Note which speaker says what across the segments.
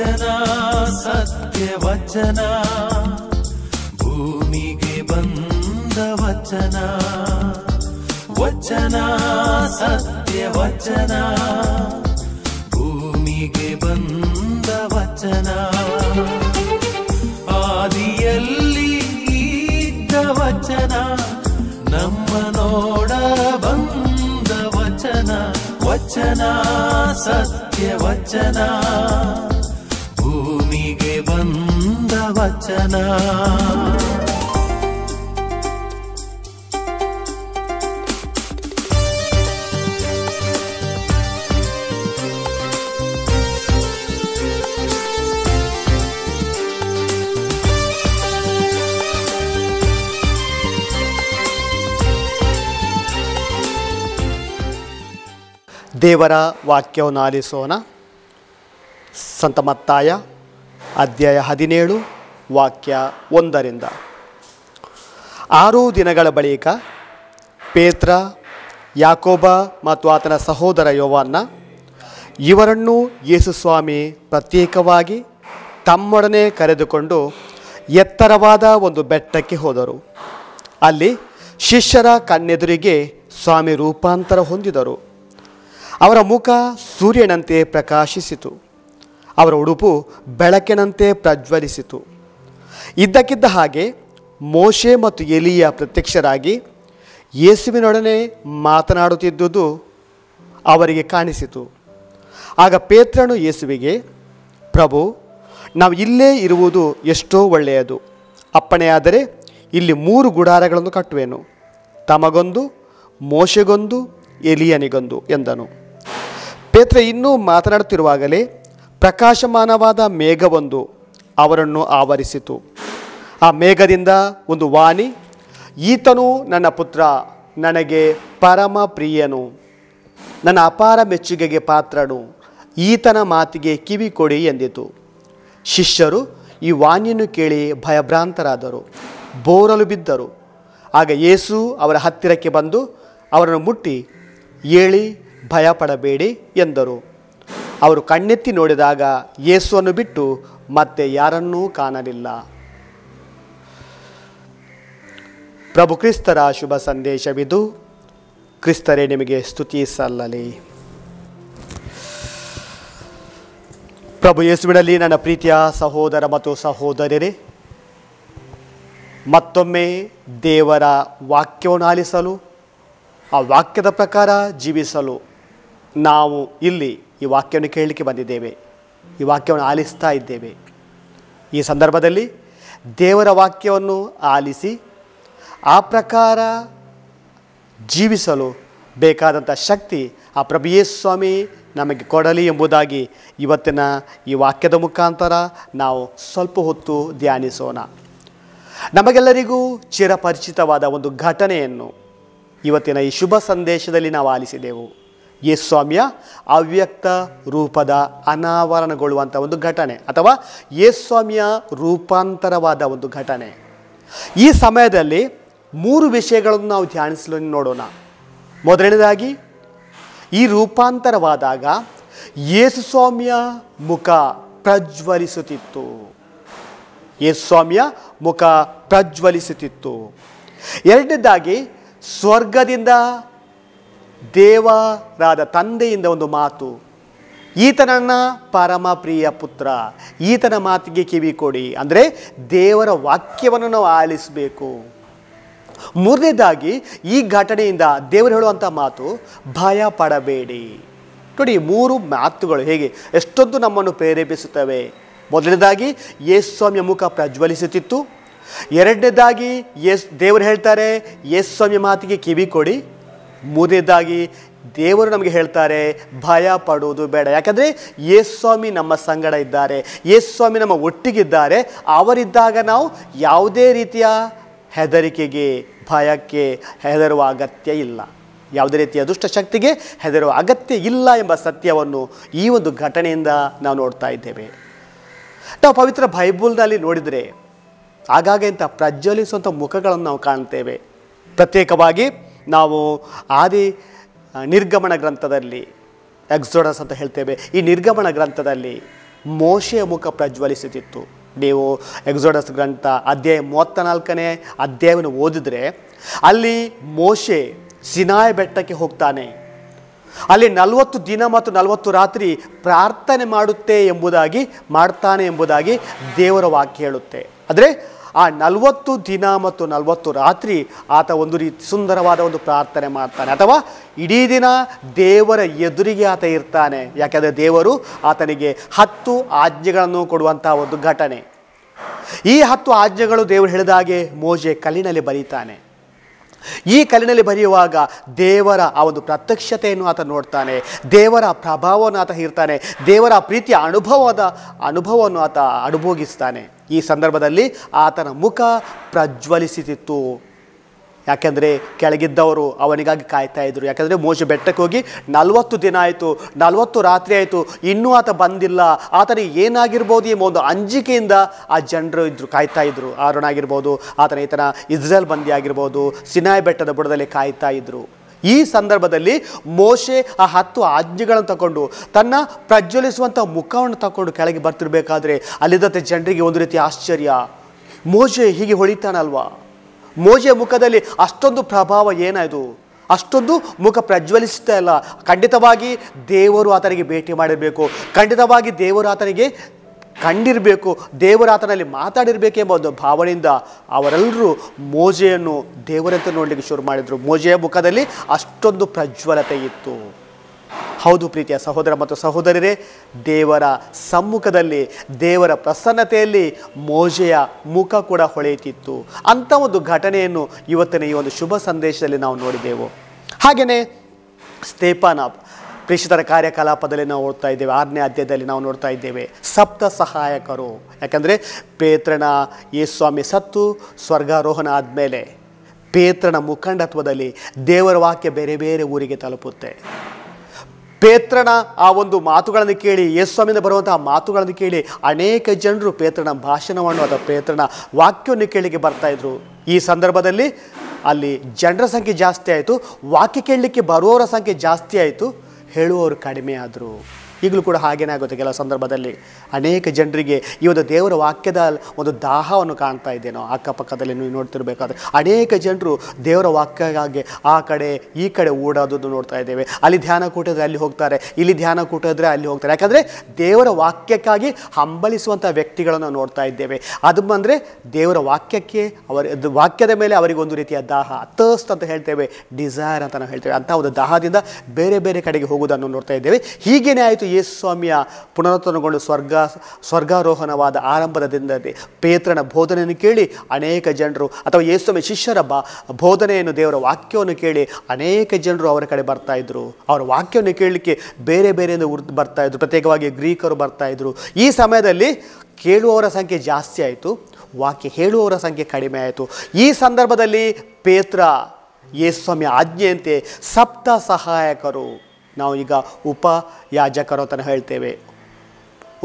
Speaker 1: ವಚನ ಸತ್ಯ ವಚನ ಭೂಮಿಗೆ ಬಂದ ವಚನ ವಚನ ಸತ್ಯ ವಚನ ಭೂಮಿಗೆ ಬಂದ ವಚನ ಆದಿಯಲ್ಲಿ ಇದ್ದ ವಚನ ನಮ್ಮ ನೋಡ ಬಂದ ವಚನ ವಚನ ಸತ್ಯ ವಚನ ಭೂಮಿಗೆ ಬಂದ ವಚನ ದೇವರ ವಾಕ್ಯವನ್ನು ಆಲಿಸೋಣ ಸಂತ ಮತ್ತಾಯ ಅಧ್ಯಾಯ ಹದಿನೇಳು ವಾಕ್ಯ ಒಂದರಿಂದ ಆರು ದಿನಗಳ ಬಳಿಕ ಪೇತ್ರ ಯಾಕೋಬ ಮತ್ತು ಆತನ ಸಹೋದರ ಯೋವಾನ್ನ ಇವರನ್ನು ಯೇಸುಸ್ವಾಮಿ ಪ್ರತ್ಯೇಕವಾಗಿ ತಮ್ಮೊಡನೆ ಕರೆದುಕೊಂಡು ಎತ್ತರವಾದ ಒಂದು ಬೆಟ್ಟಕ್ಕೆ ಹೋದರು ಅಲ್ಲಿ ಶಿಷ್ಯರ ಕಣ್ಣೆದುರಿಗೆ ಸ್ವಾಮಿ ರೂಪಾಂತರ ಹೊಂದಿದರು ಅವರ ಮುಖ ಸೂರ್ಯನಂತೆ ಪ್ರಕಾಶಿಸಿತು ಅವರ ಉಡುಪು ಬೆಳಕಿನಂತೆ ಪ್ರಜ್ವಲಿಸಿತು ಇದ್ದಕ್ಕಿದ್ದ ಹಾಗೆ ಮೋಶೆ ಮತ್ತು ಎಲಿಯ ಪ್ರತ್ಯಕ್ಷರಾಗಿ ಯೇಸುವಿನೊಡನೆ ಮಾತನಾಡುತ್ತಿದ್ದುದು ಅವರಿಗೆ ಕಾಣಿಸಿತು ಆಗ ಪೇತ್ರನು ಯೇಸುವಿಗೆ ಪ್ರಭು ನಾವು ಇಲ್ಲೇ ಇರುವುದು ಎಷ್ಟೋ ಒಳ್ಳೆಯದು ಅಪ್ಪಣೆಯಾದರೆ ಇಲ್ಲಿ ಮೂರು ಗುಡಾರಗಳನ್ನು ಕಟ್ಟುವೆನು ತಮಗೊಂದು ಮೋಶೆಗೊಂದು ಎಲಿಯನಿಗೊಂದು ಎಂದನು ಪೇತ್ರ ಇನ್ನೂ ಮಾತನಾಡುತ್ತಿರುವಾಗಲೇ ಪ್ರಕಾಶಮಾನವಾದ ಮೇಘವೊಂದು ಅವರನ್ನು ಆವರಿಸಿತು ಆ ಮೇಘದಿಂದ ಒಂದು ವಾಣಿ ಈತನು ನನ್ನ ಪುತ್ರ ನನಗೆ ಪರಮ ಪ್ರಿಯನು ನನ್ನ ಅಪಾರ ಮೆಚ್ಚುಗೆಗೆ ಪಾತ್ರನು ಈತನ ಮಾತಿಗೆ ಕಿವಿ ಕೊಡಿ ಎಂದಿತು ಶಿಷ್ಯರು ಈ ವಾಣಿಯನ್ನು ಕೇಳಿ ಭಯಭ್ರಾಂತರಾದರು ಬೋರಲು ಬಿದ್ದರು ಆಗ ಯೇಸು ಅವರ ಹತ್ತಿರಕ್ಕೆ ಬಂದು ಅವರನ್ನು ಮುಟ್ಟಿ ಹೇಳಿ ಭಯಪಡಬೇಡಿ ಎಂದರು ಅವರು ಕಣ್ಣೆತ್ತಿ ನೋಡಿದಾಗ ಯೇಸುವನ್ನು ಬಿಟ್ಟು ಮತ್ತೆ ಯಾರನ್ನೂ ಕಾಣಲಿಲ್ಲ ಪ್ರಭು ಕ್ರಿಸ್ತರ ಶುಭ ಸಂದೇಶವಿದು ಕ್ರಿಸ್ತರೇ ನಿಮಗೆ ಸ್ತುತಿ ಸಲ್ಲಲಿ ಪ್ರಭು ಯೇಸುವಿನಲ್ಲಿ ನನ್ನ ಪ್ರೀತಿಯ ಸಹೋದರ ಮತ್ತು ಸಹೋದರರೇ ಮತ್ತೊಮ್ಮೆ ದೇವರ ವಾಕ್ಯವನ್ನು ಆಲಿಸಲು ಆ ವಾಕ್ಯದ ಪ್ರಕಾರ ಜೀವಿಸಲು ನಾವು ಇಲ್ಲಿ ಈ ವಾಕ್ಯವನ್ನು ಕೇಳಲಿಕ್ಕೆ ಬಂದಿದ್ದೇವೆ ಈ ವಾಕ್ಯವನ್ನು ಆಲಿಸ್ತಾ ಇದ್ದೇವೆ ಈ ಸಂದರ್ಭದಲ್ಲಿ ದೇವರ ವಾಕ್ಯವನ್ನು ಆಲಿಸಿ ಆ ಪ್ರಕಾರ ಜೀವಿಸಲು ಬೇಕಾದಂಥ ಶಕ್ತಿ ಆ ಸ್ವಾಮಿ ನಮಗೆ ಕೊಡಲಿ ಎಂಬುದಾಗಿ ಇವತ್ತಿನ ಈ ವಾಕ್ಯದ ಮುಖಾಂತರ ನಾವು ಸ್ವಲ್ಪ ಹೊತ್ತು ಧ್ಯಾನಿಸೋಣ ನಮಗೆಲ್ಲರಿಗೂ ಚಿರಪರಿಚಿತವಾದ ಒಂದು ಘಟನೆಯನ್ನು ಇವತ್ತಿನ ಈ ಶುಭ ಸಂದೇಶದಲ್ಲಿ ನಾವು ಆಲಿಸಿದೆವು ಯೇಸ್ವಾಮಿಯ ಅವ್ಯಕ್ತ ರೂಪದ ಅನಾವರಣಗೊಳ್ಳುವಂಥ ಒಂದು ಘಟನೆ ಅಥವಾ ಯೇಸ್ವಾಮಿಯ ರೂಪಾಂತರವಾದ ಒಂದು ಘಟನೆ ಈ ಸಮಯದಲ್ಲಿ ಮೂರು ವಿಷಯಗಳನ್ನು ನಾವು ಧ್ಯಾನಿಸಲು ನೋಡೋಣ ಮೊದಲನೇದಾಗಿ ಈ ರೂಪಾಂತರವಾದಾಗ ಸ್ವಾಮಿಯ ಮುಖ ಪ್ರಜ್ವಲಿಸುತ್ತಿತ್ತು ಸ್ವಾಮಿಯ ಮುಖ ಪ್ರಜ್ವಲಿಸುತ್ತಿತ್ತು ಎರಡನೇದಾಗಿ ಸ್ವರ್ಗದಿಂದ ದೇವರಾದ ತಂದೆಯಿಂದ ಒಂದು ಮಾತು ಈತನನ್ನ ಪರಮ ಪ್ರಿಯ ಪುತ್ರ ಈತನ ಮಾತಿಗೆ ಕಿವಿ ಕೊಡಿ ಅಂದರೆ ದೇವರ ವಾಕ್ಯವನ್ನು ನಾವು ಆಲಿಸಬೇಕು ಮೂರನೇದಾಗಿ ಈ ಘಟನೆಯಿಂದ ದೇವರು ಹೇಳುವಂಥ ಮಾತು ಭಯ ಪಡಬೇಡಿ ನೋಡಿ ಮೂರು ಮಾತುಗಳು ಹೇಗೆ ಎಷ್ಟೊಂದು ನಮ್ಮನ್ನು ಪ್ರೇರೇಪಿಸುತ್ತವೆ ಮೊದಲನೇದಾಗಿ ಯೇಸು ಸ್ವಾಮಿಯ ಮುಖ ಪ್ರಜ್ವಲಿಸುತ್ತಿತ್ತು ಎರಡನೇದಾಗಿ ಯೇಸ್ ದೇವರು ಹೇಳ್ತಾರೆ ಯೇಸು ಮಾತಿಗೆ ಕಿವಿ ಕೊಡಿ ಮೂರನೇದಾಗಿ ದೇವರು ನಮಗೆ ಹೇಳ್ತಾರೆ ಭಯ ಪಡುವುದು ಬೇಡ ಯಾಕಂದರೆ ಯೇಸ್ವಾಮಿ ನಮ್ಮ ಸಂಗಡ ಇದ್ದಾರೆ ಯೇಸ್ವಾಮಿ ನಮ್ಮ ಒಟ್ಟಿಗಿದ್ದಾರೆ ಅವರಿದ್ದಾಗ ನಾವು ಯಾವುದೇ ರೀತಿಯ ಹೆದರಿಕೆಗೆ ಭಯಕ್ಕೆ ಹೆದರುವ ಅಗತ್ಯ ಇಲ್ಲ ಯಾವುದೇ ರೀತಿಯ ದುಷ್ಟಶಕ್ತಿಗೆ ಹೆದರುವ ಅಗತ್ಯ ಇಲ್ಲ ಎಂಬ ಸತ್ಯವನ್ನು ಈ ಒಂದು ಘಟನೆಯಿಂದ ನಾವು ನೋಡ್ತಾ ಇದ್ದೇವೆ ನಾವು ಪವಿತ್ರ ಬೈಬಲ್ನಲ್ಲಿ ನೋಡಿದರೆ ಆಗಾಗ ಇಂಥ ಪ್ರಜ್ವಲಿಸುವಂಥ ಮುಖಗಳನ್ನು ನಾವು ಕಾಣ್ತೇವೆ ಪ್ರತ್ಯೇಕವಾಗಿ ನಾವು ಆದಿ ನಿರ್ಗಮನ ಗ್ರಂಥದಲ್ಲಿ ಎಕ್ಸೋಡಸ್ ಅಂತ ಹೇಳ್ತೇವೆ ಈ ನಿರ್ಗಮನ ಗ್ರಂಥದಲ್ಲಿ ಮೋಶೆಯ ಮುಖ ಪ್ರಜ್ವಲಿಸುತ್ತಿತ್ತು ನೀವು ಎಕ್ಸೋಡಸ್ ಗ್ರಂಥ ಅಧ್ಯಾಯ ಮೂವತ್ತ ನಾಲ್ಕನೇ ಅಧ್ಯಾಯವನ್ನು ಓದಿದರೆ ಅಲ್ಲಿ ಮೋಶೆ ಸಿನಾಯ ಬೆಟ್ಟಕ್ಕೆ ಹೋಗ್ತಾನೆ ಅಲ್ಲಿ ನಲವತ್ತು ದಿನ ಮತ್ತು ನಲವತ್ತು ರಾತ್ರಿ ಪ್ರಾರ್ಥನೆ ಮಾಡುತ್ತೆ ಎಂಬುದಾಗಿ ಮಾಡ್ತಾನೆ ಎಂಬುದಾಗಿ ದೇವರ ವಾಕ್ಯ ಹೇಳುತ್ತೆ ಆದರೆ ಆ ನಲವತ್ತು ದಿನ ಮತ್ತು ನಲವತ್ತು ರಾತ್ರಿ ಆತ ಒಂದು ರೀತಿ ಸುಂದರವಾದ ಒಂದು ಪ್ರಾರ್ಥನೆ ಮಾಡ್ತಾನೆ ಅಥವಾ ಇಡೀ ದಿನ ದೇವರ ಎದುರಿಗೆ ಆತ ಇರ್ತಾನೆ ಯಾಕೆಂದರೆ ದೇವರು ಆತನಿಗೆ ಹತ್ತು ಆಜ್ಞೆಗಳನ್ನು ಕೊಡುವಂಥ ಒಂದು ಘಟನೆ ಈ ಹತ್ತು ಆಜ್ಞೆಗಳು ದೇವರು ಹೇಳಿದ ಹಾಗೆ ಮೋಜೆ ಕಲ್ಲಿನಲ್ಲಿ ಬರೀತಾನೆ ಈ ಕಲ್ಲಿನಲ್ಲಿ ಬರೆಯುವಾಗ ದೇವರ ಆ ಒಂದು ಪ್ರತ್ಯಕ್ಷತೆಯನ್ನು ಆತ ನೋಡ್ತಾನೆ ದೇವರ ಪ್ರಭಾವವನ್ನು ಆತ ಇರ್ತಾನೆ ದೇವರ ಪ್ರೀತಿಯ ಅನುಭವದ ಅನುಭವವನ್ನು ಆತ ಅನುಭೋಗಿಸ್ತಾನೆ ಈ ಸಂದರ್ಭದಲ್ಲಿ ಆತನ ಮುಖ ಪ್ರಜ್ವಲಿಸುತ್ತಿತ್ತು ಯಾಕೆಂದರೆ ಕೆಳಗಿದ್ದವರು ಅವನಿಗಾಗಿ ಕಾಯ್ತಾ ಇದ್ದರು ಯಾಕೆಂದರೆ ಮೋಜು ಬೆಟ್ಟಕ್ಕೆ ಹೋಗಿ ನಲವತ್ತು ದಿನ ಆಯಿತು ನಲವತ್ತು ರಾತ್ರಿ ಆಯಿತು ಇನ್ನೂ ಆತ ಬಂದಿಲ್ಲ ಆತನ ಏನಾಗಿರ್ಬೋದು ಎಂಬ ಒಂದು ಅಂಜಿಕೆಯಿಂದ ಆ ಜನರು ಇದ್ದರು ಕಾಯ್ತಾ ಇದ್ದರು ಆರೋಣ ಆತನ ಈತನ ಇಸ್ರೇಲ್ ಬಂದಿ ಆಗಿರ್ಬೋದು ಸಿನಾಯ್ ಬೆಟ್ಟದ ಬುಡದಲ್ಲಿ ಕಾಯ್ತಾ ಇದ್ದರು ಈ ಸಂದರ್ಭದಲ್ಲಿ ಮೋಶೆ ಆ ಹತ್ತು ಆಜ್ಞೆಗಳನ್ನು ತಗೊಂಡು ತನ್ನ ಪ್ರಜ್ವಲಿಸುವಂಥ ಮುಖವನ್ನು ತಗೊಂಡು ಕೆಳಗೆ ಬರ್ತಿರಬೇಕಾದ್ರೆ ಅಲ್ಲಿದ್ದಂಥ ಜನರಿಗೆ ಒಂದು ರೀತಿ ಆಶ್ಚರ್ಯ ಮೋಜೆ ಹೀಗೆ ಹೊಳಿತಾನಲ್ವಾ ಮೋಜೆ ಮುಖದಲ್ಲಿ ಅಷ್ಟೊಂದು ಪ್ರಭಾವ ಏನಾಯಿತು ಅಷ್ಟೊಂದು ಮುಖ ಪ್ರಜ್ವಲಿಸ್ತಾ ಇಲ್ಲ ಖಂಡಿತವಾಗಿ ದೇವರು ಆತನಿಗೆ ಭೇಟಿ ಮಾಡಿರಬೇಕು ಖಂಡಿತವಾಗಿ ದೇವರು ಆತನಿಗೆ ಕಂಡಿರಬೇಕು ದೇವರಾತನಲ್ಲಿ ಮಾತಾಡಿರಬೇಕೆಂಬ ಒಂದು ಭಾವನೆಯಿಂದ ಅವರೆಲ್ಲರೂ ಮೋಜೆಯನ್ನು ದೇವರಂತೆ ನೋಡಲಿಕ್ಕೆ ಶುರು ಮಾಡಿದರು ಮೋಜೆಯ ಮುಖದಲ್ಲಿ ಅಷ್ಟೊಂದು ಪ್ರಜ್ವಲತೆ ಇತ್ತು ಹೌದು ಪ್ರೀತಿಯ ಸಹೋದರ ಮತ್ತು ಸಹೋದರರೇ ದೇವರ ಸಮ್ಮುಖದಲ್ಲಿ ದೇವರ ಪ್ರಸನ್ನತೆಯಲ್ಲಿ ಮೋಜೆಯ ಮುಖ ಕೂಡ ಹೊಳೆಯುತ್ತಿತ್ತು ಅಂಥ ಒಂದು ಘಟನೆಯನ್ನು ಇವತ್ತಿನ ಈ ಒಂದು ಶುಭ ಸಂದೇಶದಲ್ಲಿ ನಾವು ನೋಡಿದೆವು ಹಾಗೆಯೇ ಸ್ಟೇಪಾನ ಪ್ರೇಷಿತರ ಕಾರ್ಯಕಲಾಪದಲ್ಲಿ ನಾವು ನೋಡ್ತಾ ಇದ್ದೇವೆ ಆರನೇ ಅಧ್ಯಾಯದಲ್ಲಿ ನಾವು ನೋಡ್ತಾ ಇದ್ದೇವೆ ಸಪ್ತ ಸಹಾಯಕರು ಯಾಕಂದರೆ ಪೇತ್ರನ ಯೇಸ್ವಾಮಿ ಸತ್ತು ಸ್ವರ್ಗಾರೋಹಣ ಆದಮೇಲೆ ಪೇತ್ರನ ಮುಖಂಡತ್ವದಲ್ಲಿ ದೇವರ ವಾಕ್ಯ ಬೇರೆ ಬೇರೆ ಊರಿಗೆ ತಲುಪುತ್ತೆ ಪೇತ್ರನ ಆ ಒಂದು ಮಾತುಗಳನ್ನು ಕೇಳಿ ಯೇಸ್ವಾಮಿಯಿಂದ ಬರುವಂತಹ ಮಾತುಗಳನ್ನು ಕೇಳಿ ಅನೇಕ ಜನರು ಪೇತ್ರನ ಭಾಷಣವನ್ನು ಅಥವಾ ಪೇತ್ರನ ವಾಕ್ಯವನ್ನು ಕೇಳಿಗೆ ಬರ್ತಾಯಿದ್ರು ಈ ಸಂದರ್ಭದಲ್ಲಿ ಅಲ್ಲಿ ಜನರ ಸಂಖ್ಯೆ ಜಾಸ್ತಿ ಆಯಿತು ವಾಕ್ಯ ಕೇಳಲಿಕ್ಕೆ ಬರುವವರ ಸಂಖ್ಯೆ ಜಾಸ್ತಿ ಆಯಿತು ಹೇಳುವವರು ಕಡಿಮೆ ಆದರೂ ಈಗಲೂ ಕೂಡ ಹಾಗೇನೇ ಆಗುತ್ತೆ ಕೆಲವು ಸಂದರ್ಭದಲ್ಲಿ ಅನೇಕ ಜನರಿಗೆ ಈ ಒಂದು ದೇವರ ವಾಕ್ಯದ ಒಂದು ದಾಹವನ್ನು ಕಾಣ್ತಾ ಇದ್ದೇನೋ ಅಕ್ಕಪಕ್ಕದಲ್ಲಿ ನೀವು ನೋಡ್ತಿರಬೇಕಾದ್ರೆ ಅನೇಕ ಜನರು ದೇವರ ವಾಕ್ಯಕ್ಕಾಗಿ ಆ ಕಡೆ ಈ ಕಡೆ ಓಡೋದನ್ನು ನೋಡ್ತಾ ಇದ್ದೇವೆ ಅಲ್ಲಿ ಧ್ಯಾನ ಕೂಟಿದ್ರೆ ಅಲ್ಲಿ ಹೋಗ್ತಾರೆ ಇಲ್ಲಿ ಧ್ಯಾನ ಕೂಟಿದ್ರೆ ಅಲ್ಲಿ ಹೋಗ್ತಾರೆ ಯಾಕಂದರೆ ದೇವರ ವಾಕ್ಯಕ್ಕಾಗಿ ಹಂಬಲಿಸುವಂಥ ವ್ಯಕ್ತಿಗಳನ್ನು ನೋಡ್ತಾ ಇದ್ದೇವೆ ಅದು ಬಂದರೆ ದೇವರ ವಾಕ್ಯಕ್ಕೆ ಅವರ ವಾಕ್ಯದ ಮೇಲೆ ಅವರಿಗೆ ಒಂದು ರೀತಿಯ ದಾಹ ತರ್ಸ್ಟ್ ಅಂತ ಹೇಳ್ತೇವೆ ಡಿಸೈರ್ ಅಂತ ನಾವು ಹೇಳ್ತೇವೆ ಅಂಥ ಒಂದು ದಾಹದಿಂದ ಬೇರೆ ಬೇರೆ ಕಡೆಗೆ ಹೋಗುವುದನ್ನು ನೋಡ್ತಾ ಇದ್ದೇವೆ ಹೀಗೇನೆ ಆಯಿತು ಯೇಸು ಸ್ವಾಮಿಯ ಸ್ವರ್ಗ ಸ್ವರ್ಗಾರೋಹಣವಾದ ಆರಂಭದ ದಿನದಲ್ಲಿ ಪೇತ್ರನ ಬೋಧನೆಯನ್ನು ಕೇಳಿ ಅನೇಕ ಜನರು ಅಥವಾ ಯೇಸುಸ್ವಾಮಿ ಶಿಷ್ಯರ ಬ ಬೋಧನೆಯನ್ನು ದೇವರ ವಾಕ್ಯವನ್ನು ಕೇಳಿ ಅನೇಕ ಜನರು ಅವರ ಕಡೆ ಬರ್ತಾ ಇದ್ದರು ಅವರ ವಾಕ್ಯವನ್ನು ಕೇಳಲಿಕ್ಕೆ ಬೇರೆ ಬೇರೆಯಿಂದ ಬರ್ತಾ ಇದ್ರು ಪ್ರತ್ಯೇಕವಾಗಿ ಗ್ರೀಕರು ಬರ್ತಾಯಿದ್ರು ಈ ಸಮಯದಲ್ಲಿ ಕೇಳುವವರ ಸಂಖ್ಯೆ ಜಾಸ್ತಿ ಆಯಿತು ವಾಕ್ಯ ಹೇಳುವವರ ಸಂಖ್ಯೆ ಕಡಿಮೆ ಆಯಿತು ಈ ಸಂದರ್ಭದಲ್ಲಿ ಪೇತ್ರ ಯೇಸ್ವಾಮಿ ಆಜ್ಞೆಯಂತೆ ಸಪ್ತ ಸಹಾಯಕರು ನಾವು ಈಗ ಉಪಯಾಜಕರು ಅಂತ ಹೇಳ್ತೇವೆ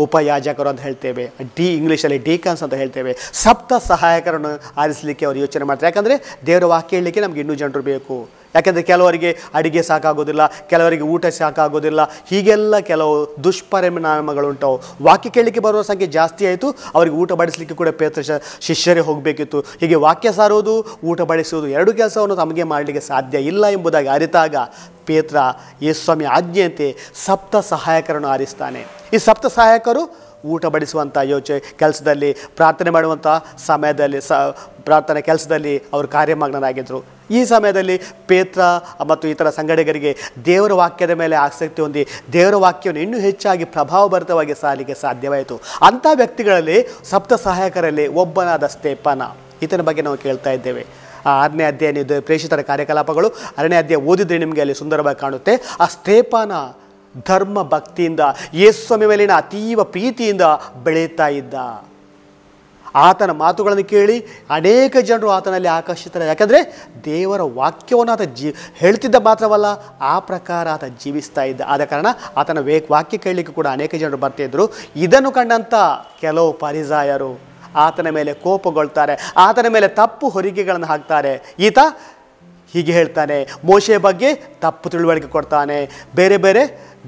Speaker 1: ಉಪಯಾಜಕರು ಅಂತ ಹೇಳ್ತೇವೆ ಡಿ ಇಂಗ್ಲೀಷಲ್ಲಿ ಕನ್ಸ್ ಅಂತ ಹೇಳ್ತೇವೆ ಸಪ್ತ ಸಹಾಯಕರನ್ನು ಆರಿಸಲಿಕ್ಕೆ ಅವರು ಯೋಚನೆ ಮಾಡ್ತಾರೆ ಯಾಕಂದರೆ ದೇವರ ವಾಕ್ಯ ಹೇಳಲಿಕ್ಕೆ ನಮಗೆ ಇನ್ನೂ ಜನರು ಬೇಕು ಯಾಕೆಂದರೆ ಕೆಲವರಿಗೆ ಅಡುಗೆ ಸಾಕಾಗೋದಿಲ್ಲ ಕೆಲವರಿಗೆ ಊಟ ಸಾಕಾಗೋದಿಲ್ಲ ಹೀಗೆಲ್ಲ ಕೆಲವು ದುಷ್ಪರಿಣಾಮಗಳುಂಟವು ವಾಕ್ಯ ಕೇಳಲಿಕ್ಕೆ ಬರುವ ಸಂಖ್ಯೆ ಜಾಸ್ತಿ ಆಯಿತು ಅವರಿಗೆ ಊಟ ಬಡಿಸಲಿಕ್ಕೆ ಕೂಡ ಪೇತ್ರ ಶಿಷ್ಯರೇ ಹೋಗಬೇಕಿತ್ತು ಹೀಗೆ ವಾಕ್ಯ ಸಾರೋದು ಊಟ ಬಡಿಸೋದು ಎರಡು ಕೆಲಸವನ್ನು ತಮಗೆ ಮಾಡಲಿಕ್ಕೆ ಸಾಧ್ಯ ಇಲ್ಲ ಎಂಬುದಾಗಿ ಅರಿತಾಗ ಪೇತ್ರ ಯೇಸ್ವಾಮಿ ಆಜ್ಞೆಯಂತೆ ಸಪ್ತ ಸಹಾಯಕರನ್ನು ಆರಿಸ್ತಾನೆ ಈ ಸಪ್ತ ಸಹಾಯಕರು ಊಟ ಬಡಿಸುವಂಥ ಯೋಚನೆ ಕೆಲಸದಲ್ಲಿ ಪ್ರಾರ್ಥನೆ ಮಾಡುವಂಥ ಸಮಯದಲ್ಲಿ ಸ ಪ್ರಾರ್ಥನೆ ಕೆಲಸದಲ್ಲಿ ಅವರು ಕಾರ್ಯಮಗ್ನರಾಗಿದ್ದರು ಈ ಸಮಯದಲ್ಲಿ ಪೇತ್ರ ಮತ್ತು ಇತರ ಸಂಗಡಿಗರಿಗೆ ದೇವರ ವಾಕ್ಯದ ಮೇಲೆ ಆಸಕ್ತಿ ಹೊಂದಿ ದೇವರ ವಾಕ್ಯವನ್ನು ಇನ್ನೂ ಹೆಚ್ಚಾಗಿ ಪ್ರಭಾವಭರಿತವಾಗಿ ಸಾಲಿಗೆ ಸಾಧ್ಯವಾಯಿತು ಅಂಥ ವ್ಯಕ್ತಿಗಳಲ್ಲಿ ಸಪ್ತ ಸಹಾಯಕರಲ್ಲಿ ಒಬ್ಬನಾದ ಸ್ಟೇಪನ ಈತನ ಬಗ್ಗೆ ನಾವು ಕೇಳ್ತಾ ಇದ್ದೇವೆ ಆ ಆರನೇ ಅಧ್ಯಾಯ ಪ್ರೇಷಿತರ ಕಾರ್ಯಕಲಾಪಗಳು ಆರನೇ ಅಧ್ಯಾಯ ಓದಿದರೆ ನಿಮಗೆ ಅಲ್ಲಿ ಸುಂದರವಾಗಿ ಕಾಣುತ್ತೆ ಆ ಸ್ಟೇಪಾನ ಧರ್ಮ ಭಕ್ತಿಯಿಂದ ಯೇಸ್ವಾಮಿ ಮೇಲಿನ ಅತೀವ ಪ್ರೀತಿಯಿಂದ ಬೆಳೆಯುತ್ತಾ ಇದ್ದ ಆತನ ಮಾತುಗಳನ್ನು ಕೇಳಿ ಅನೇಕ ಜನರು ಆತನಲ್ಲಿ ಆಕರ್ಷಿತಾರೆ ಯಾಕಂದರೆ ದೇವರ ವಾಕ್ಯವನ್ನು ಆತ ಜೀ ಹೇಳ್ತಿದ್ದ ಮಾತ್ರವಲ್ಲ ಆ ಪ್ರಕಾರ ಆತ ಜೀವಿಸ್ತಾ ಇದ್ದ ಆದ ಕಾರಣ ಆತನ ವೇ ವಾಕ್ಯ ಕೇಳಲಿಕ್ಕೆ ಕೂಡ ಅನೇಕ ಜನರು ಬರ್ತಾಯಿದ್ದರು ಇದನ್ನು ಕಂಡಂಥ ಕೆಲವು ಪರಿಸಾಯರು ಆತನ ಮೇಲೆ ಕೋಪಗೊಳ್ತಾರೆ ಆತನ ಮೇಲೆ ತಪ್ಪು ಹೊರಿಗೆಗಳನ್ನು ಹಾಕ್ತಾರೆ ಈತ ಹೀಗೆ ಹೇಳ್ತಾನೆ ಮೋಶೆ ಬಗ್ಗೆ ತಪ್ಪು ತಿಳುವಳಿಕೆ ಕೊಡ್ತಾನೆ ಬೇರೆ ಬೇರೆ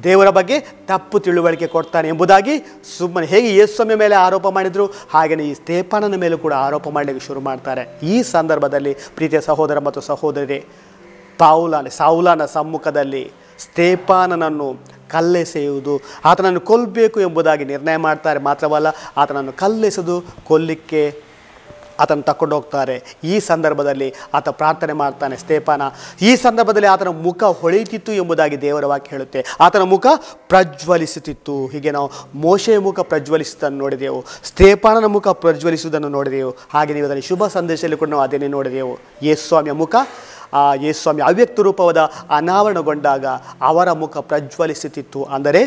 Speaker 1: ದೇವರ ಬಗ್ಗೆ ತಪ್ಪು ತಿಳುವಳಿಕೆ ಕೊಡ್ತಾನೆ ಎಂಬುದಾಗಿ ಸುಮ್ಮನೆ ಹೇಗೆ ಯೇಸ್ವಾಮಿ ಮೇಲೆ ಆರೋಪ ಮಾಡಿದರು ಹಾಗೆಯೇ ಈ ಸ್ತೇಪಾನನ ಮೇಲೂ ಕೂಡ ಆರೋಪ ಮಾಡಲಿಕ್ಕೆ ಶುರು ಮಾಡ್ತಾರೆ ಈ ಸಂದರ್ಭದಲ್ಲಿ ಪ್ರೀತಿಯ ಸಹೋದರ ಮತ್ತು ಸಹೋದರಿ ಪಾವುಲಾನ ಸಾವುಲಾನ ಸಮ್ಮುಖದಲ್ಲಿ ಸ್ತೇಪಾನನನ್ನು ಕಲ್ಲೆಸೆಯುವುದು ಆತನನ್ನು ಕೊಲ್ಲಬೇಕು ಎಂಬುದಾಗಿ ನಿರ್ಣಯ ಮಾಡ್ತಾರೆ ಮಾತ್ರವಲ್ಲ ಆತನನ್ನು ಕಲ್ಲೆಸೆದು ಕೊಲ್ಲಿಕ್ಕೆ ಆತನ ಹೋಗ್ತಾರೆ ಈ ಸಂದರ್ಭದಲ್ಲಿ ಆತ ಪ್ರಾರ್ಥನೆ ಮಾಡ್ತಾನೆ ಸ್ತೇಪಾನ ಈ ಸಂದರ್ಭದಲ್ಲಿ ಆತನ ಮುಖ ಹೊಳೆಯುತ್ತಿತ್ತು ಎಂಬುದಾಗಿ ದೇವರ ವಾಕ್ಯ ಹೇಳುತ್ತೆ ಆತನ ಮುಖ ಪ್ರಜ್ವಲಿಸುತ್ತಿತ್ತು ಹೀಗೆ ನಾವು ಮೋಶೆಯ ಮುಖ ಪ್ರಜ್ವಲಿಸುವುದನ್ನು ನೋಡಿದೆವು ಸ್ತೇಪಾನನ ಮುಖ ಪ್ರಜ್ವಲಿಸುವುದನ್ನು ನೋಡಿದೆವು ಹಾಗೆ ನೀವು ಅದನ್ನು ಶುಭ ಸಂದೇಶದಲ್ಲಿ ಕೂಡ ನಾವು ಅದನ್ನೇ ನೋಡಿದೆವು ಯೇಸ್ವಾಮಿಯ ಮುಖ ಆ ಯೇಸ್ವಾಮಿ ಅವ್ಯಕ್ತ ರೂಪವಾದ ಅನಾವರಣಗೊಂಡಾಗ ಅವರ ಮುಖ ಪ್ರಜ್ವಲಿಸುತ್ತಿತ್ತು ಅಂದರೆ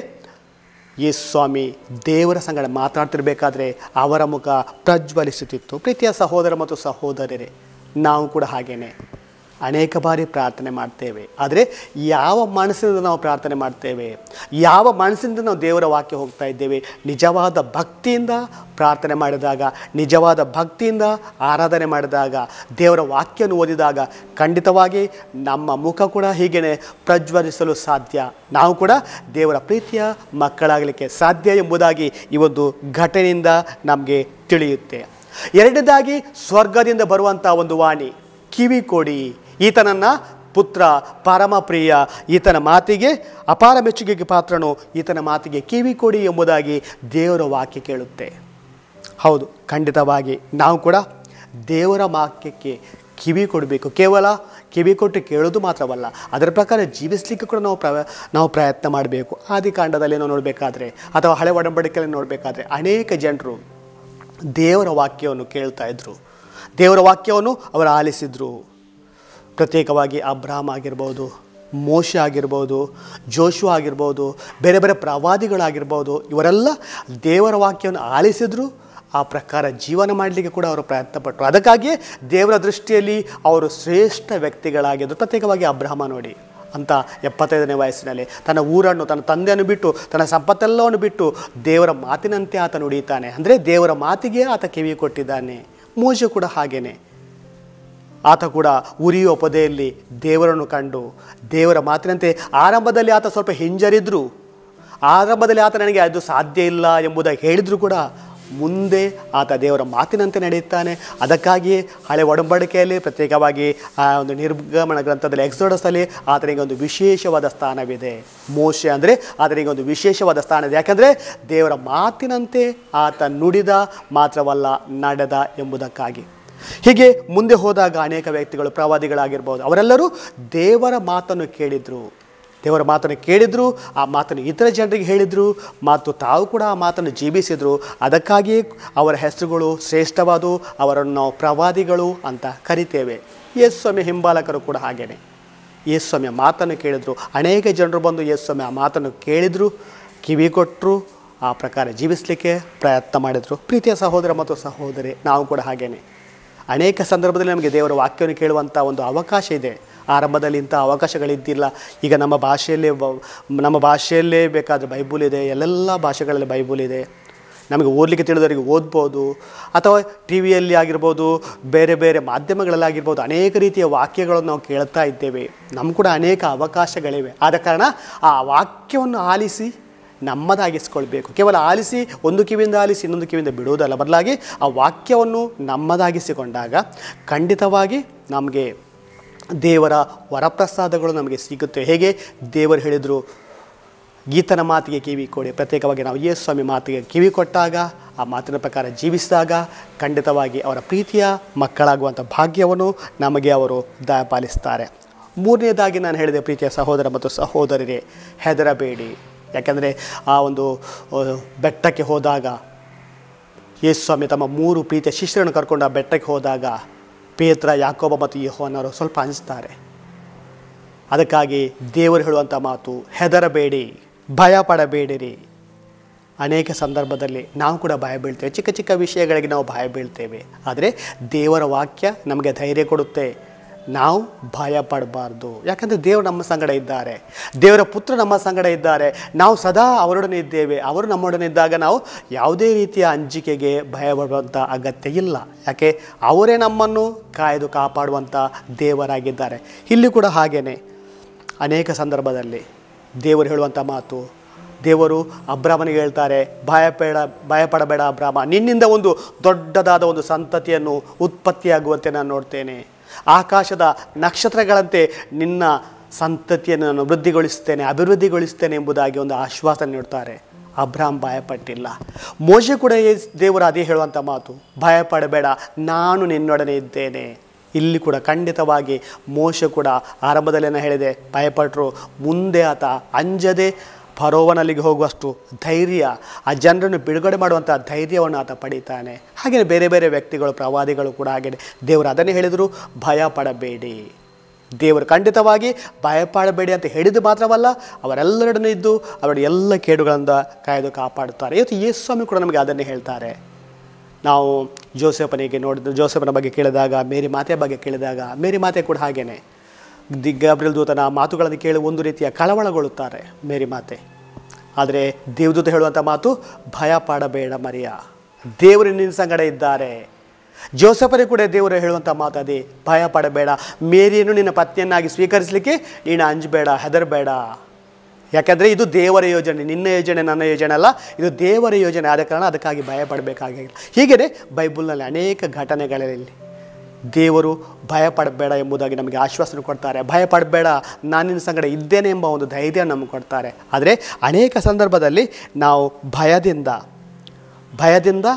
Speaker 1: ಯೇಸು ಸ್ವಾಮಿ ದೇವರ ಸಂಗಡ ಮಾತಾಡ್ತಿರಬೇಕಾದ್ರೆ ಅವರ ಮುಖ ಪ್ರಜ್ವಲಿಸುತ್ತಿತ್ತು ಪ್ರೀತಿಯ ಸಹೋದರ ಮತ್ತು ಸಹೋದರರೇ ನಾವು ಕೂಡ ಹಾಗೇನೆ ಅನೇಕ ಬಾರಿ ಪ್ರಾರ್ಥನೆ ಮಾಡ್ತೇವೆ ಆದರೆ ಯಾವ ಮನಸ್ಸಿನಿಂದ ನಾವು ಪ್ರಾರ್ಥನೆ ಮಾಡ್ತೇವೆ ಯಾವ ಮನಸ್ಸಿನಿಂದ ನಾವು ದೇವರ ವಾಕ್ಯ ಹೋಗ್ತಾ ಇದ್ದೇವೆ ನಿಜವಾದ ಭಕ್ತಿಯಿಂದ ಪ್ರಾರ್ಥನೆ ಮಾಡಿದಾಗ ನಿಜವಾದ ಭಕ್ತಿಯಿಂದ ಆರಾಧನೆ ಮಾಡಿದಾಗ ದೇವರ ವಾಕ್ಯವನ್ನು ಓದಿದಾಗ ಖಂಡಿತವಾಗಿ ನಮ್ಮ ಮುಖ ಕೂಡ ಹೀಗೆ ಪ್ರಜ್ವಲಿಸಲು ಸಾಧ್ಯ ನಾವು ಕೂಡ ದೇವರ ಪ್ರೀತಿಯ ಮಕ್ಕಳಾಗಲಿಕ್ಕೆ ಸಾಧ್ಯ ಎಂಬುದಾಗಿ ಈ ಒಂದು ಘಟನೆಯಿಂದ ನಮಗೆ ತಿಳಿಯುತ್ತೆ ಎರಡನೇದಾಗಿ ಸ್ವರ್ಗದಿಂದ ಬರುವಂಥ ಒಂದು ವಾಣಿ ಕಿವಿ ಕೊಡಿ ಈತನನ್ನು ಪುತ್ರ ಪರಮಪ್ರಿಯ ಈತನ ಮಾತಿಗೆ ಅಪಾರ ಮೆಚ್ಚುಗೆಗೆ ಪಾತ್ರನು ಈತನ ಮಾತಿಗೆ ಕಿವಿ ಕೊಡಿ ಎಂಬುದಾಗಿ ದೇವರ ವಾಕ್ಯ ಕೇಳುತ್ತೆ ಹೌದು ಖಂಡಿತವಾಗಿ ನಾವು ಕೂಡ ದೇವರ ವಾಕ್ಯಕ್ಕೆ ಕಿವಿ ಕೊಡಬೇಕು ಕೇವಲ ಕಿವಿ ಕೊಟ್ಟು ಕೇಳೋದು ಮಾತ್ರವಲ್ಲ ಅದರ ಪ್ರಕಾರ ಜೀವಿಸಲಿಕ್ಕೆ ಕೂಡ ನಾವು ಪ್ರ ನಾವು ಪ್ರಯತ್ನ ಮಾಡಬೇಕು ಆದಿಕಾಂಡದಲ್ಲಿ ನಾವು ನೋಡಬೇಕಾದ್ರೆ ಅಥವಾ ಹಳೆ ಒಡಂಬಡಿಕೆಯಲ್ಲಿ ನೋಡಬೇಕಾದ್ರೆ ಅನೇಕ ಜನರು ದೇವರ ವಾಕ್ಯವನ್ನು ಕೇಳ್ತಾ ಇದ್ದರು ದೇವರ ವಾಕ್ಯವನ್ನು ಅವರು ಆಲಿಸಿದರು ಪ್ರತ್ಯೇಕವಾಗಿ ಅಬ್ರಾಮ್ ಆಗಿರ್ಬೋದು ಮೋಶ ಆಗಿರ್ಬೋದು ಜೋಶು ಆಗಿರ್ಬೋದು ಬೇರೆ ಬೇರೆ ಪ್ರವಾದಿಗಳಾಗಿರ್ಬೋದು ಇವರೆಲ್ಲ ದೇವರ ವಾಕ್ಯವನ್ನು ಆಲಿಸಿದ್ರು ಆ ಪ್ರಕಾರ ಜೀವನ ಮಾಡಲಿಕ್ಕೆ ಕೂಡ ಅವರು ಪ್ರಯತ್ನ ಅದಕ್ಕಾಗಿಯೇ ದೇವರ ದೃಷ್ಟಿಯಲ್ಲಿ ಅವರು ಶ್ರೇಷ್ಠ ವ್ಯಕ್ತಿಗಳಾಗಿದ್ದರು ಪ್ರತ್ಯೇಕವಾಗಿ ಅಬ್ರಹ್ಮ ನೋಡಿ ಅಂತ ಎಪ್ಪತ್ತೈದನೇ ವಯಸ್ಸಿನಲ್ಲಿ ತನ್ನ ಊರನ್ನು ತನ್ನ ತಂದೆಯನ್ನು ಬಿಟ್ಟು ತನ್ನ ಸಂಪತ್ತೆಲ್ಲವನ್ನು ಬಿಟ್ಟು ದೇವರ ಮಾತಿನಂತೆ ಆತ ನುಡಿಯುತ್ತಾನೆ ಅಂದರೆ ದೇವರ ಮಾತಿಗೆ ಆತ ಕಿವಿ ಕೊಟ್ಟಿದ್ದಾನೆ ಮೋಜು ಕೂಡ ಹಾಗೇನೆ ಆತ ಕೂಡ ಉರಿಯುವ ಪೊದೆಯಲ್ಲಿ ದೇವರನ್ನು ಕಂಡು ದೇವರ ಮಾತಿನಂತೆ ಆರಂಭದಲ್ಲಿ ಆತ ಸ್ವಲ್ಪ ಹಿಂಜರಿದ್ರು ಆರಂಭದಲ್ಲಿ ಆತ ನನಗೆ ಅದು ಸಾಧ್ಯ ಇಲ್ಲ ಎಂಬುದಾಗಿ ಹೇಳಿದರೂ ಕೂಡ ಮುಂದೆ ಆತ ದೇವರ ಮಾತಿನಂತೆ ನಡೆಯುತ್ತಾನೆ ಅದಕ್ಕಾಗಿಯೇ ಹಳೆ ಒಡಂಬಡಿಕೆಯಲ್ಲಿ ಪ್ರತ್ಯೇಕವಾಗಿ ಆ ಒಂದು ನಿರ್ಗಮನ ಗ್ರಂಥದಲ್ಲಿ ಎಕ್ಸೋಡಸಲ್ಲಿ ಆತನಿಗೆ ಒಂದು ವಿಶೇಷವಾದ ಸ್ಥಾನವಿದೆ ಮೋಶ ಅಂದರೆ ಆತನಿಗೆ ಒಂದು ವಿಶೇಷವಾದ ಸ್ಥಾನ ಇದೆ ಯಾಕಂದರೆ ದೇವರ ಮಾತಿನಂತೆ ಆತ ನುಡಿದ ಮಾತ್ರವಲ್ಲ ನಡೆದ ಎಂಬುದಕ್ಕಾಗಿ ಹೀಗೆ ಮುಂದೆ ಹೋದಾಗ ಅನೇಕ ವ್ಯಕ್ತಿಗಳು ಪ್ರವಾದಿಗಳಾಗಿರ್ಬೋದು ಅವರೆಲ್ಲರೂ ದೇವರ ಮಾತನ್ನು ಕೇಳಿದರು ದೇವರ ಮಾತನ್ನು ಕೇಳಿದರು ಆ ಮಾತನ್ನು ಇತರ ಜನರಿಗೆ ಹೇಳಿದರು ಮತ್ತು ತಾವು ಕೂಡ ಆ ಮಾತನ್ನು ಜೀವಿಸಿದರು ಅದಕ್ಕಾಗಿಯೇ ಅವರ ಹೆಸರುಗಳು ಶ್ರೇಷ್ಠವಾದವು ಅವರನ್ನು ನಾವು ಪ್ರವಾದಿಗಳು ಅಂತ ಕರಿತೇವೆ ಸ್ವಾಮಿ ಹಿಂಬಾಲಕರು ಕೂಡ ಹಾಗೇನೆ ಯೇಸ್ವಾಮ್ಯ ಮಾತನ್ನು ಕೇಳಿದರು ಅನೇಕ ಜನರು ಬಂದು ಸ್ವಾಮಿ ಆ ಮಾತನ್ನು ಕೇಳಿದರು ಕಿವಿ ಕೊಟ್ಟರು ಆ ಪ್ರಕಾರ ಜೀವಿಸಲಿಕ್ಕೆ ಪ್ರಯತ್ನ ಮಾಡಿದರು ಪ್ರೀತಿಯ ಸಹೋದರ ಮತ್ತು ಸಹೋದರಿ ನಾವು ಕೂಡ ಹಾಗೇನೆ ಅನೇಕ ಸಂದರ್ಭದಲ್ಲಿ ನಮಗೆ ದೇವರ ವಾಕ್ಯವನ್ನು ಕೇಳುವಂಥ ಒಂದು ಅವಕಾಶ ಇದೆ ಆರಂಭದಲ್ಲಿ ಇಂಥ ಅವಕಾಶಗಳಿದ್ದಿಲ್ಲ ಈಗ ನಮ್ಮ ಭಾಷೆಯಲ್ಲೇ ನಮ್ಮ ಭಾಷೆಯಲ್ಲೇ ಬೇಕಾದರೆ ಬೈಬುಲ್ ಇದೆ ಎಲ್ಲೆಲ್ಲ ಭಾಷೆಗಳಲ್ಲಿ ಬೈಬುಲ್ ಇದೆ ನಮಗೆ ಓದಲಿಕ್ಕೆ ತಿಳಿದವರಿಗೆ ಓದ್ಬೋದು ಅಥವಾ ಟಿ ವಿಯಲ್ಲಿ ಆಗಿರ್ಬೋದು ಬೇರೆ ಬೇರೆ ಮಾಧ್ಯಮಗಳಲ್ಲಾಗಿರ್ಬೋದು ಅನೇಕ ರೀತಿಯ ವಾಕ್ಯಗಳನ್ನು ನಾವು ಕೇಳ್ತಾ ಇದ್ದೇವೆ ನಮ್ಮ ಕೂಡ ಅನೇಕ ಅವಕಾಶಗಳಿವೆ ಆದ ಕಾರಣ ಆ ವಾಕ್ಯವನ್ನು ಆಲಿಸಿ ನಮ್ಮದಾಗಿಸ್ಕೊಳ್ಬೇಕು ಕೇವಲ ಆಲಿಸಿ ಒಂದು ಕಿವಿಯಿಂದ ಆಲಿಸಿ ಇನ್ನೊಂದು ಕಿವಿಯಿಂದ ಬಿಡುವುದಲ್ಲ ಬದಲಾಗಿ ಆ ವಾಕ್ಯವನ್ನು ನಮ್ಮದಾಗಿಸಿಕೊಂಡಾಗ ಖಂಡಿತವಾಗಿ ನಮಗೆ ದೇವರ ವರಪ್ರಸಾದಗಳು ನಮಗೆ ಸಿಗುತ್ತೆ ಹೇಗೆ ದೇವರು ಹೇಳಿದರು ಗೀತನ ಮಾತಿಗೆ ಕಿವಿ ಕೊಡಿ ಪ್ರತ್ಯೇಕವಾಗಿ ನಾವು ಯೇಸು ಸ್ವಾಮಿ ಮಾತಿಗೆ ಕಿವಿ ಕೊಟ್ಟಾಗ ಆ ಮಾತಿನ ಪ್ರಕಾರ ಜೀವಿಸಿದಾಗ ಖಂಡಿತವಾಗಿ ಅವರ ಪ್ರೀತಿಯ ಮಕ್ಕಳಾಗುವಂಥ ಭಾಗ್ಯವನ್ನು ನಮಗೆ ಅವರು ದಯಪಾಲಿಸ್ತಾರೆ ಮೂರನೇದಾಗಿ ನಾನು ಹೇಳಿದೆ ಪ್ರೀತಿಯ ಸಹೋದರ ಮತ್ತು ಸಹೋದರರೇ ಹೆದರಬೇಡಿ ಯಾಕೆಂದರೆ ಆ ಒಂದು ಬೆಟ್ಟಕ್ಕೆ ಹೋದಾಗ ಯೇಸು ಸ್ವಾಮಿ ತಮ್ಮ ಮೂರು ಪ್ರೀತಿಯ ಶಿಷ್ಯರನ್ನು ಕರ್ಕೊಂಡು ಆ ಬೆಟ್ಟಕ್ಕೆ ಹೋದಾಗ ಪೇತ್ರ ಯಾಕೋಬ ಮತ್ತು ಯಹೋನವರು ಸ್ವಲ್ಪ ಅನಿಸ್ತಾರೆ ಅದಕ್ಕಾಗಿ ದೇವರು ಹೇಳುವಂಥ ಮಾತು ಹೆದರಬೇಡಿ ಭಯ ಪಡಬೇಡಿರಿ ಅನೇಕ ಸಂದರ್ಭದಲ್ಲಿ ನಾವು ಕೂಡ ಭಯ ಬೀಳ್ತೇವೆ ಚಿಕ್ಕ ಚಿಕ್ಕ ವಿಷಯಗಳಿಗೆ ನಾವು ಭಯ ಬೀಳ್ತೇವೆ ಆದರೆ ದೇವರ ವಾಕ್ಯ ನಮಗೆ ಧೈರ್ಯ ಕೊಡುತ್ತೆ ನಾವು ಭಯ ಪಡಬಾರ್ದು ಯಾಕಂದರೆ ದೇವರು ನಮ್ಮ ಸಂಗಡ ಇದ್ದಾರೆ ದೇವರ ಪುತ್ರ ನಮ್ಮ ಸಂಗಡ ಇದ್ದಾರೆ ನಾವು ಸದಾ ಅವರೊಡನೆ ಇದ್ದೇವೆ ಅವರು ನಮ್ಮೊಡನೆ ಇದ್ದಾಗ ನಾವು ಯಾವುದೇ ರೀತಿಯ ಅಂಜಿಕೆಗೆ ಭಯ ಪಡುವಂಥ ಅಗತ್ಯ ಇಲ್ಲ ಯಾಕೆ ಅವರೇ ನಮ್ಮನ್ನು ಕಾಯ್ದು ಕಾಪಾಡುವಂಥ ದೇವರಾಗಿದ್ದಾರೆ ಇಲ್ಲಿ ಕೂಡ ಹಾಗೇ ಅನೇಕ ಸಂದರ್ಭದಲ್ಲಿ ದೇವರು ಹೇಳುವಂಥ ಮಾತು ದೇವರು ಅಬ್ರಾಮನಿಗೆ ಹೇಳ್ತಾರೆ ಭಯಪೇಡ ಭಯಪಡಬೇಡ ಅಬ್ರಾಹ್ಮ ನಿನ್ನಿಂದ ಒಂದು ದೊಡ್ಡದಾದ ಒಂದು ಸಂತತಿಯನ್ನು ಉತ್ಪತ್ತಿಯಾಗುವಂತೆ ನಾನು ನೋಡ್ತೇನೆ ಆಕಾಶದ ನಕ್ಷತ್ರಗಳಂತೆ ನಿನ್ನ ಸಂತತಿಯನ್ನು ನಾನು ವೃದ್ಧಿಗೊಳಿಸ್ತೇನೆ ಅಭಿವೃದ್ಧಿಗೊಳಿಸ್ತೇನೆ ಎಂಬುದಾಗಿ ಒಂದು ಆಶ್ವಾಸನೆ ನೀಡ್ತಾರೆ ಅಬ್ರಾಮ್ ಭಯಪಟ್ಟಿಲ್ಲ ಮೋಶೆ ಕೂಡ ದೇವರು ಅದೇ ಹೇಳುವಂಥ ಮಾತು ಭಯಪಡಬೇಡ ನಾನು ನಿನ್ನೊಡನೆ ಇದ್ದೇನೆ ಇಲ್ಲಿ ಕೂಡ ಖಂಡಿತವಾಗಿ ಮೋಶ ಕೂಡ ನಾನು ಹೇಳಿದೆ ಭಯಪಟ್ಟರು ಮುಂದೆ ಆತ ಅಂಜದೆ ಫರೋವನಲ್ಲಿಗೆ ಹೋಗುವಷ್ಟು ಧೈರ್ಯ ಆ ಜನರನ್ನು ಬಿಡುಗಡೆ ಮಾಡುವಂಥ ಧೈರ್ಯವನ್ನು ಆತ ಪಡಿತಾನೆ ಹಾಗೆಯೇ ಬೇರೆ ಬೇರೆ ವ್ಯಕ್ತಿಗಳು ಪ್ರವಾದಿಗಳು ಕೂಡ ಆಗಿದೆ ದೇವರು ಅದನ್ನೇ ಹೇಳಿದರು ಭಯ ಪಡಬೇಡಿ ದೇವರು ಖಂಡಿತವಾಗಿ ಭಯಪಡಬೇಡಿ ಅಂತ ಹೇಳಿದ್ದು ಮಾತ್ರವಲ್ಲ ಅವರೆಲ್ಲರೊಡನೆ ಇದ್ದು ಅವರ ಎಲ್ಲ ಕೇಡುಗಳಿಂದ ಕಾಯ್ದು ಕಾಪಾಡುತ್ತಾರೆ ಇವತ್ತು ಯೇಸ್ವಾಮಿ ಕೂಡ ನಮಗೆ ಅದನ್ನೇ ಹೇಳ್ತಾರೆ ನಾವು ಜೋಸೆಫನಿಗೆ ನೋಡಿದ್ರು ಜೋಸೆಫನ ಬಗ್ಗೆ ಕೇಳಿದಾಗ ಮೇರಿ ಮಾತೆಯ ಬಗ್ಗೆ ಕೇಳಿದಾಗ ಮೇರಿ ಮಾತೆ ಕೂಡ ಹಾಗೇನೆ ದಿ ದೂತನ ಮಾತುಗಳನ್ನು ಕೇಳಿ ಒಂದು ರೀತಿಯ ಕಳವಳಗೊಳ್ಳುತ್ತಾರೆ ಮೇರಿ ಮಾತೆ ಆದರೆ ದೇವದೂತ ಹೇಳುವಂಥ ಮಾತು ಭಯ ಪಡಬೇಡ ಮರಿಯ ದೇವರು ನಿನ್ನ ಸಂಗಡ ಇದ್ದಾರೆ ಜೋಸಫರೇ ಕೂಡ ದೇವರು ಹೇಳುವಂಥ ಮಾತು ಅದೇ ಭಯ ಪಡಬೇಡ ಮೇರಿಯನ್ನು ನಿನ್ನ ಪತ್ನಿಯನ್ನಾಗಿ ಸ್ವೀಕರಿಸಲಿಕ್ಕೆ ನೀನು ಅಂಜಬೇಡ ಹೆದರಬೇಡ ಯಾಕೆಂದರೆ ಇದು ದೇವರ ಯೋಜನೆ ನಿನ್ನ ಯೋಜನೆ ನನ್ನ ಯೋಜನೆ ಅಲ್ಲ ಇದು ದೇವರ ಯೋಜನೆ ಆದ ಕಾರಣ ಅದಕ್ಕಾಗಿ ಭಯ ಪಡಬೇಕಾಗಿಲ್ಲ ಹೀಗೆ ಬೈಬಲ್ನಲ್ಲಿ ಅನೇಕ ಘಟನೆಗಳಲ್ಲಿ ದೇವರು ಭಯಪಡಬೇಡ ಎಂಬುದಾಗಿ ನಮಗೆ ಆಶ್ವಾಸನೆ ಕೊಡ್ತಾರೆ ಭಯಪಡಬೇಡ ನಾನಿನ ಸಂಗಡ ಇದ್ದೇನೆ ಎಂಬ ಒಂದು ಧೈರ್ಯ ನಮಗೆ ಕೊಡ್ತಾರೆ ಆದರೆ ಅನೇಕ ಸಂದರ್ಭದಲ್ಲಿ ನಾವು ಭಯದಿಂದ ಭಯದಿಂದ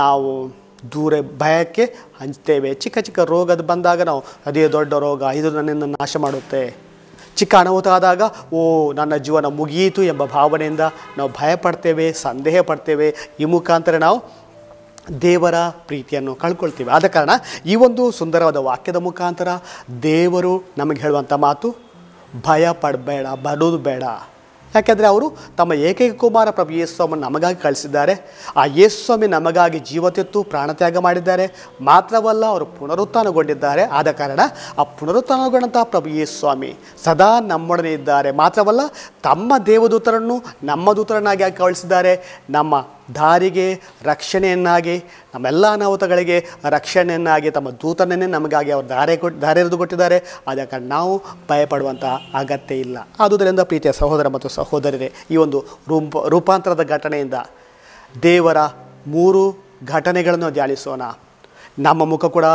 Speaker 1: ನಾವು ದೂರ ಭಯಕ್ಕೆ ಹಂಚ್ತೇವೆ ಚಿಕ್ಕ ಚಿಕ್ಕ ರೋಗದ ಬಂದಾಗ ನಾವು ಅದೇ ದೊಡ್ಡ ರೋಗ ಇದು ನನ್ನಿಂದ ನಾಶ ಮಾಡುತ್ತೆ ಚಿಕ್ಕ ಆದಾಗ ಓ ನನ್ನ ಜೀವನ ಮುಗಿಯಿತು ಎಂಬ ಭಾವನೆಯಿಂದ ನಾವು ಭಯಪಡ್ತೇವೆ ಸಂದೇಹ ಪಡ್ತೇವೆ ಈ ಮುಖಾಂತರ ನಾವು ದೇವರ ಪ್ರೀತಿಯನ್ನು ಕಳ್ಕೊಳ್ತೀವಿ ಆದ ಕಾರಣ ಈ ಒಂದು ಸುಂದರವಾದ ವಾಕ್ಯದ ಮುಖಾಂತರ ದೇವರು ನಮಗೆ ಹೇಳುವಂಥ ಮಾತು ಭಯ ಪಡಬೇಡ ಬಡೋದು ಬೇಡ ಯಾಕೆಂದರೆ ಅವರು ತಮ್ಮ ಏಕೈಕ ಕುಮಾರ ಪ್ರಭು ಸ್ವಾಮಿ ನಮಗಾಗಿ ಕಳಿಸಿದ್ದಾರೆ ಆ ಯೇಸ್ವಾಮಿ ನಮಗಾಗಿ ಜೀವತೆತ್ತು ಪ್ರಾಣತ್ಯಾಗ ಮಾಡಿದ್ದಾರೆ ಮಾತ್ರವಲ್ಲ ಅವರು ಪುನರುತ್ಥಾನಗೊಂಡಿದ್ದಾರೆ ಆದ ಕಾರಣ ಆ ಪುನರುತ್ಥಾನಗೊಂಡಂತಹ ಪ್ರಭು ಸ್ವಾಮಿ ಸದಾ ನಮ್ಮೊಡನೆ ಇದ್ದಾರೆ ಮಾತ್ರವಲ್ಲ ತಮ್ಮ ದೇವದೂತರನ್ನು ನಮ್ಮ ದೂತರನ್ನಾಗಿ ಕಳಿಸಿದ್ದಾರೆ ನಮ್ಮ ದಾರಿಗೆ ರಕ್ಷಣೆಯನ್ನಾಗಿ ನಮ್ಮೆಲ್ಲ ಅನಾಹುತಗಳಿಗೆ ರಕ್ಷಣೆಯನ್ನಾಗಿ ತಮ್ಮ ದೂತನನ್ನೇ ನಮಗಾಗಿ ಅವರು ದಾರೆ ಕೊಟ್ಟು ದಾರಿಯದು ಕೊಟ್ಟಿದ್ದಾರೆ ಆದ ಕಾರಣ ನಾವು ಭಯಪಡುವಂಥ ಅಗತ್ಯ ಇಲ್ಲ ಆದುದರಿಂದ ಪ್ರೀತಿಯ ಸಹೋದರ ಮತ್ತು ಸಹೋದರರೇ ಈ ಒಂದು ರೂಪ ರೂಪಾಂತರದ ಘಟನೆಯಿಂದ ದೇವರ ಮೂರು ಘಟನೆಗಳನ್ನು ಧ್ಯಾನಿಸೋಣ ನಮ್ಮ ಮುಖ ಕೂಡ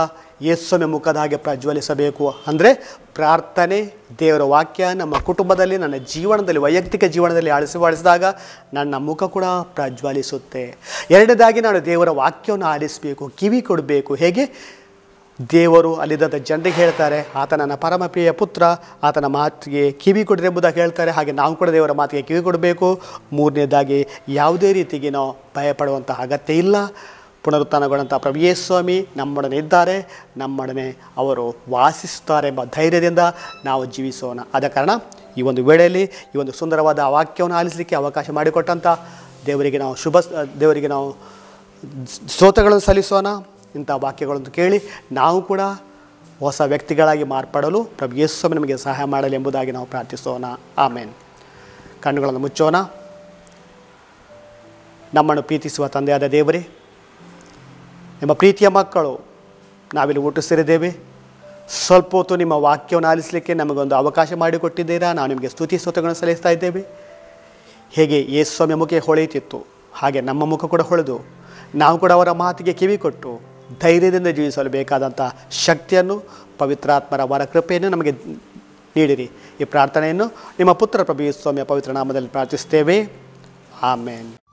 Speaker 1: ಯೇಸ್ಸೊಮ್ಮೆ ಮುಖದ ಹಾಗೆ ಪ್ರಜ್ವಲಿಸಬೇಕು ಅಂದರೆ ಪ್ರಾರ್ಥನೆ ದೇವರ ವಾಕ್ಯ ನಮ್ಮ ಕುಟುಂಬದಲ್ಲಿ ನನ್ನ ಜೀವನದಲ್ಲಿ ವೈಯಕ್ತಿಕ ಜೀವನದಲ್ಲಿ ಆಲಿಸಿ ಬಾಳಿಸಿದಾಗ ನನ್ನ ಮುಖ ಕೂಡ ಪ್ರಜ್ವಲಿಸುತ್ತೆ ಎರಡನೇದಾಗಿ ನಾನು ದೇವರ ವಾಕ್ಯವನ್ನು ಆಲಿಸಬೇಕು ಕಿವಿ ಕೊಡಬೇಕು ಹೇಗೆ ದೇವರು ಅಲ್ಲಿದ್ದ ಜನರಿಗೆ ಹೇಳ್ತಾರೆ ಆತ ನನ್ನ ಪರಮಪ್ರಿಯ ಪುತ್ರ ಆತನ ಮಾತಿಗೆ ಕಿವಿ ಕೊಡ್ರಿ ಎಂಬುದಾಗಿ ಹೇಳ್ತಾರೆ ಹಾಗೆ ನಾವು ಕೂಡ ದೇವರ ಮಾತಿಗೆ ಕಿವಿ ಕೊಡಬೇಕು ಮೂರನೇದಾಗಿ ಯಾವುದೇ ರೀತಿಗೆ ನಾವು ಭಯಪಡುವಂಥ ಅಗತ್ಯ ಇಲ್ಲ ಪುನರುತ್ಥಾನಗೊಂಡಂಥ ಪ್ರಭು ಸ್ವಾಮಿ ನಮ್ಮೊಡನೆ ಇದ್ದಾರೆ ನಮ್ಮೊಡನೆ ಅವರು ವಾಸಿಸುತ್ತಾರೆ ಎಂಬ ಧೈರ್ಯದಿಂದ ನಾವು ಜೀವಿಸೋಣ ಆದ ಕಾರಣ ಈ ಒಂದು ವೇಳೆಯಲ್ಲಿ ಈ ಒಂದು ಸುಂದರವಾದ ವಾಕ್ಯವನ್ನು ಆಲಿಸಲಿಕ್ಕೆ ಅವಕಾಶ ಮಾಡಿಕೊಟ್ಟಂಥ ದೇವರಿಗೆ ನಾವು ಶುಭ ದೇವರಿಗೆ ನಾವು ಸ್ತೋತ್ರಗಳನ್ನು ಸಲ್ಲಿಸೋಣ ಇಂಥ ವಾಕ್ಯಗಳನ್ನು ಕೇಳಿ ನಾವು ಕೂಡ ಹೊಸ ವ್ಯಕ್ತಿಗಳಾಗಿ ಮಾರ್ಪಡಲು ಪ್ರಭು ಸ್ವಾಮಿ ನಮಗೆ ಸಹಾಯ ಮಾಡಲಿ ಎಂಬುದಾಗಿ ನಾವು ಪ್ರಾರ್ಥಿಸೋಣ ಆಮೇನ್ ಕಣ್ಣುಗಳನ್ನು ಮುಚ್ಚೋಣ ನಮ್ಮನ್ನು ಪ್ರೀತಿಸುವ ತಂದೆಯಾದ ದೇವರೇ ನಿಮ್ಮ ಪ್ರೀತಿಯ ಮಕ್ಕಳು ನಾವಿಲ್ಲಿ ಊಟ ಸೇರಿದ್ದೇವೆ ಸ್ವಲ್ಪ ಹೊತ್ತು ನಿಮ್ಮ ವಾಕ್ಯವನ್ನು ಆಲಿಸಲಿಕ್ಕೆ ನಮಗೊಂದು ಅವಕಾಶ ಮಾಡಿಕೊಟ್ಟಿದ್ದೀರಾ ನಾವು ನಿಮಗೆ ಸ್ತುತಿ ಸ್ತೋತ್ರಗಳನ್ನು ಸಲ್ಲಿಸ್ತಾ ಇದ್ದೇವೆ ಹೇಗೆ ಸ್ವಾಮಿಯ ಮುಖ ಹೊಳೆಯುತ್ತಿತ್ತು ಹಾಗೆ ನಮ್ಮ ಮುಖ ಕೂಡ ಹೊಳೆದು ನಾವು ಕೂಡ ಅವರ ಮಾತಿಗೆ ಕಿವಿ ಕೊಟ್ಟು ಧೈರ್ಯದಿಂದ ಜೀವಿಸಲು ಬೇಕಾದಂಥ ಶಕ್ತಿಯನ್ನು ಪವಿತ್ರಾತ್ಮರ ವರ ಕೃಪೆಯನ್ನು ನಮಗೆ ನೀಡಿರಿ ಈ ಪ್ರಾರ್ಥನೆಯನ್ನು ನಿಮ್ಮ ಪುತ್ರ ಪ್ರಭು ಸ್ವಾಮಿಯ ಪವಿತ್ರ ನಾಮದಲ್ಲಿ ಪ್ರಾರ್ಥಿಸ್ತೇವೆ ಆಮೇಲೆ